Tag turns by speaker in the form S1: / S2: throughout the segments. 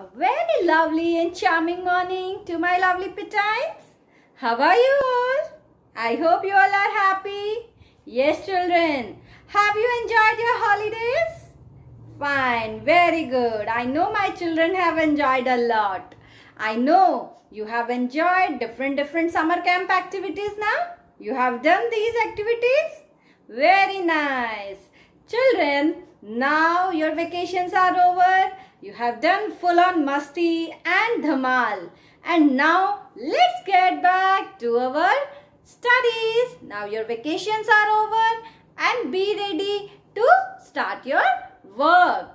S1: A very lovely and charming morning to my lovely petites. How are you all? I hope you all are happy. Yes, children. Have you enjoyed your holidays? Fine. Very good. I know my children have enjoyed a lot. I know you have enjoyed different different summer camp activities now. You have done these activities? Very nice. Children, now your vacations are over you have done full on masti and dhamal. And now let's get back to our studies. Now your vacations are over and be ready to start your work.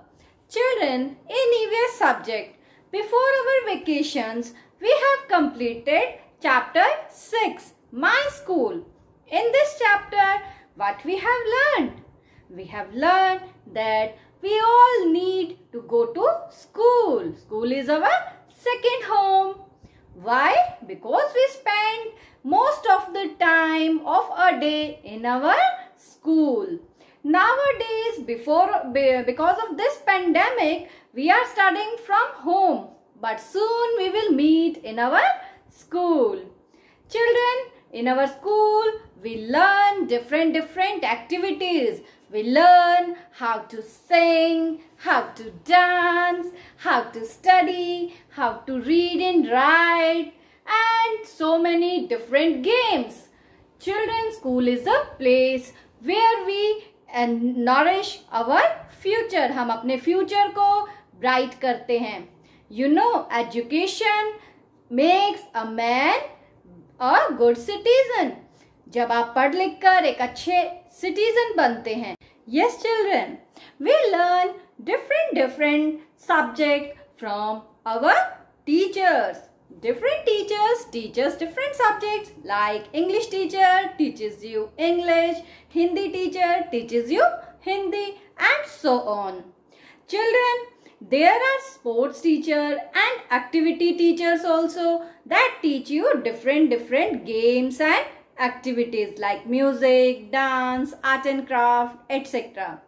S1: Children, in EVS subject, before our vacations, we have completed chapter 6, My School. In this chapter, what we have learned? We have learned that we all need to go to school. School is our second home. Why? Because we spend most of the time of a day in our school. Nowadays, before because of this pandemic, we are studying from home. But soon we will meet in our school. Children, in our school, we learn different different activities. We learn how to sing, how to dance, how to study, how to read and write and so many different games. Children's school is a place where we nourish our future. हम अपने future को bright करते हैं. You know education makes a man a good citizen. जब आप पढ़ लिख कर एक अच्छे सिटीजन बनते हैं yes children we learn different different subject from our teachers different teachers teachers different subject like English teacher teaches you English Hindi teacher teaches you Hindi and so on children there are sports teacher and activity teachers also that teach you different different games and activities like music, dance, art and craft, etc.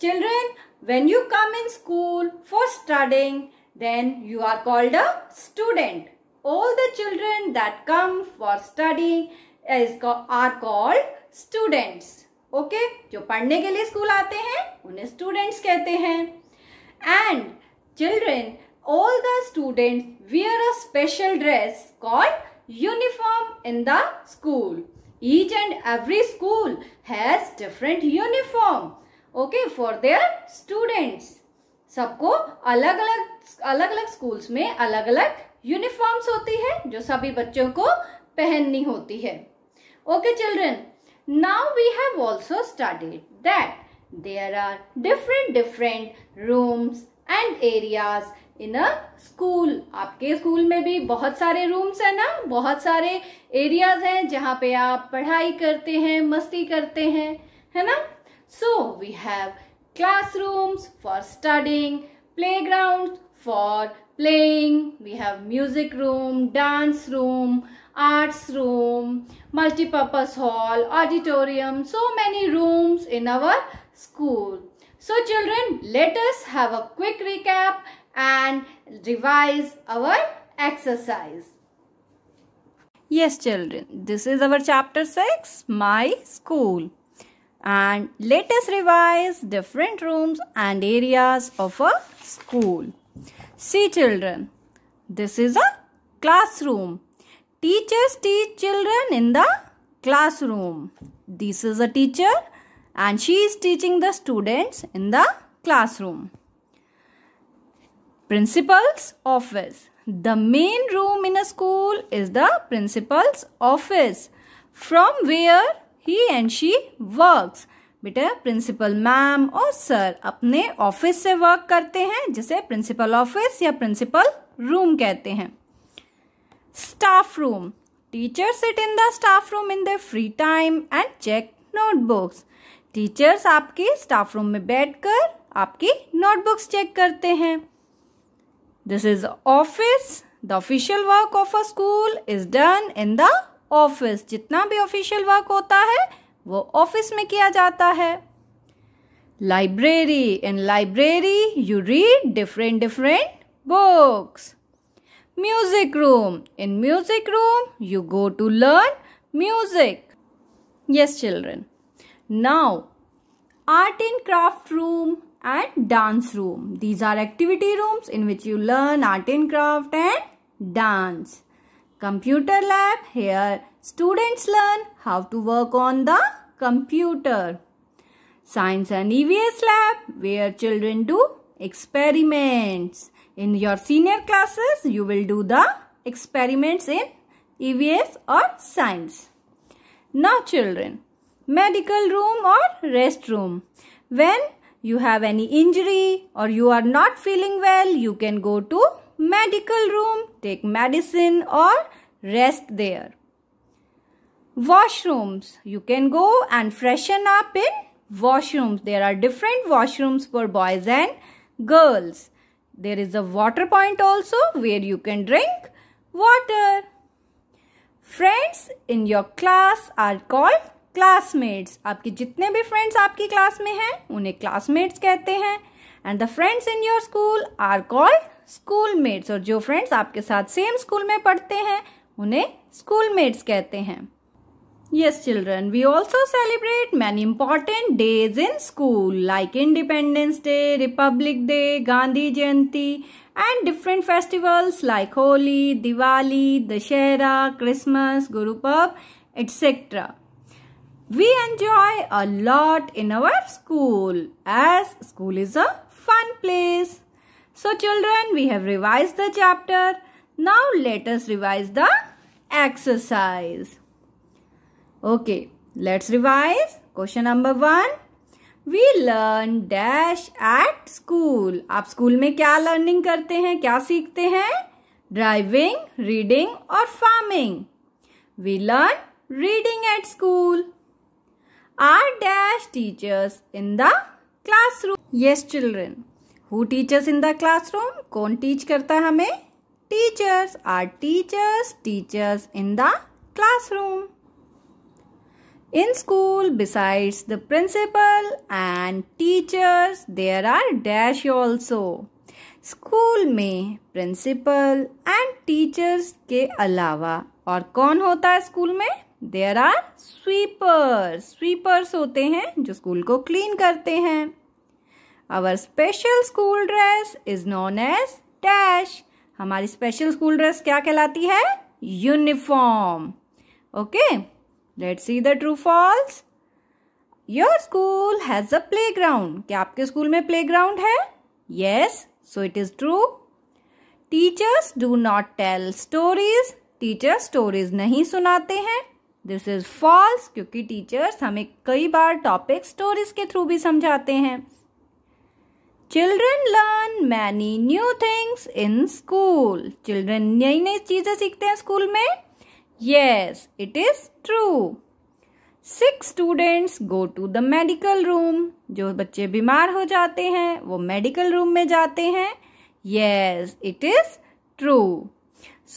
S1: Children, when you come in school for studying, then you are called a student. All the children that come for studying is, are called students. okay? जो पढ़ने के लिए school आते हैं उन्हें students कहते हैं And children, all the students wear a special dress called uniform in the school. Each and every school has different uniform. Okay, for their students. सबको अलग अलग अलग अलग स्कूल्स में अलग अलग यूनिफॉर्म्स होती है जो सभी बच्चों को पहननी होती है okay children now we have also studied that there are different different rooms and areas in a school आपके स्कूल में भी बहुत सारे रूम्स है ना बहुत सारे एरियाज हैं जहां पे आप पढ़ाई करते हैं मस्ती करते हैं है ना so we have classrooms for studying playground for playing we have music room dance room arts room multipurpose hall auditorium so many rooms in our school so children let's have a quick recap and revise our exercise. Yes children, this is our chapter 6, My School. And let us revise different rooms and areas of a school. See children, this is a classroom. Teachers teach children in the classroom. This is a teacher and she is teaching the students in the classroom. Principal's office the main room in a school is the principal's office from where he and she work बेटा principal ma'am और sir अपने office से work करते हैं जिसे principal office या principal room कहते हैं staff room teacher sit in the staff room in the free time and check notebooks teachers आपके स्टाफ रूम में बैठकर आपकी नोटबुक्स चेक करते हैं This is office. The official work of a school is done in the office. जितना भी official work होता है वो office में किया जाता है Library. In library you read different different books. Music room. In music room you go to learn music. Yes children. Now art and craft room and dance room. These are activity rooms in which you learn art and craft and dance. Computer lab. Here students learn how to work on the computer. Science and EVS lab where children do experiments. In your senior classes you will do the experiments in EVS or science. Now children, medical room or restroom. When you have any injury or you are not feeling well, you can go to medical room, take medicine or rest there. Washrooms. You can go and freshen up in washrooms. There are different washrooms for boys and girls. There is a water point also where you can drink water. Friends in your class are called classmates आपके जितने भी friends आपकी class में हैं उन्हें classmates कहते हैं and the friends in your school are called schoolmates और जो फ्रेंड्स आपके साथ सेम स्कूल में पढ़ते हैं उन्हें स्कूल मेट्स कहते हैं yes children we also celebrate many important days in school like Independence Day Republic Day Gandhi Jayanti and different festivals like Holi Diwali Dussehra Christmas Gurpurab etcetera We enjoy a lot in our school as school is a fun place. So children, we have revised the chapter. Now let us revise the exercise. Okay, let's revise. Question number 1 we learn dash at school आप school में क्या learning करते हैं क्या सीखते हैं driving reading और farming we learn reading at school are dash teachers in the class room yes children who teachers in the classroom कौन टीच करता है हमें teachers are teachers teachers in the class room in school besides the principal and teachers there are dash also school में principal and teachers के अलावा और कौन होता है स्कूल में देर आर स्वीपर्स स्वीपर्स होते हैं जो स्कूल को क्लीन करते हैं our special school dress is known as dash हमारी स्पेशल स्कूल ड्रेस क्या कहलाती है uniform okay let see the true false your school has a playground क्या आपके स्कूल में प्ले ग्राउंड है yes so it is true teachers do not tell stories teacher stories नहीं सुनाते हैं दिस इज फॉल्स क्योंकि teachers हमें कई बार टॉपिक स्टोरीज के थ्रू भी समझाते हैं children learn many new things in school children नई नई चीजें सीखते हैं स्कूल में yes it is true sick students go to the medical room जो बच्चे बीमार हो जाते हैं वो मेडिकल रूम में जाते हैं yes it is true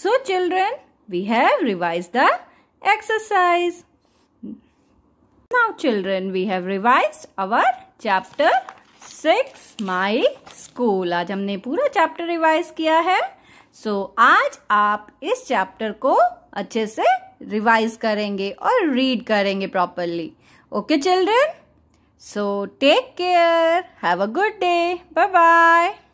S1: so children we have revised the exercise. Now children, we have revised our chapter 6, My School. aaj humne pura chapter revise kiya hai so, aaj aap is chapter ko acche se revise karenge aur read karenge properly okay children so take care have a good day bye bye